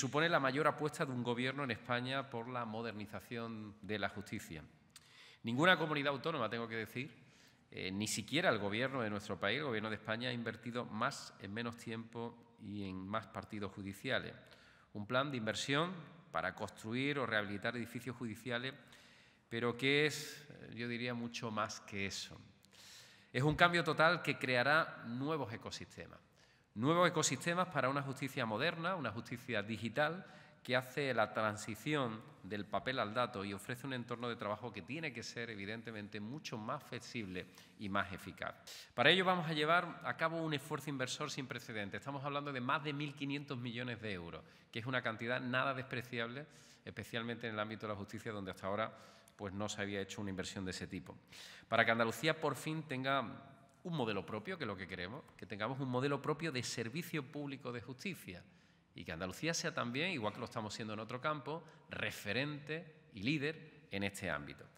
supone la mayor apuesta de un gobierno en España por la modernización de la justicia. Ninguna comunidad autónoma, tengo que decir, eh, ni siquiera el gobierno de nuestro país, el gobierno de España, ha invertido más en menos tiempo y en más partidos judiciales. Un plan de inversión para construir o rehabilitar edificios judiciales, pero que es, eh, yo diría, mucho más que eso. Es un cambio total que creará nuevos ecosistemas. Nuevos ecosistemas para una justicia moderna, una justicia digital que hace la transición del papel al dato y ofrece un entorno de trabajo que tiene que ser, evidentemente, mucho más flexible y más eficaz. Para ello vamos a llevar a cabo un esfuerzo inversor sin precedentes. Estamos hablando de más de 1.500 millones de euros, que es una cantidad nada despreciable, especialmente en el ámbito de la justicia, donde hasta ahora pues, no se había hecho una inversión de ese tipo. Para que Andalucía por fin tenga un modelo propio, que es lo que queremos, que tengamos un modelo propio de servicio público de justicia y que Andalucía sea también, igual que lo estamos siendo en otro campo, referente y líder en este ámbito.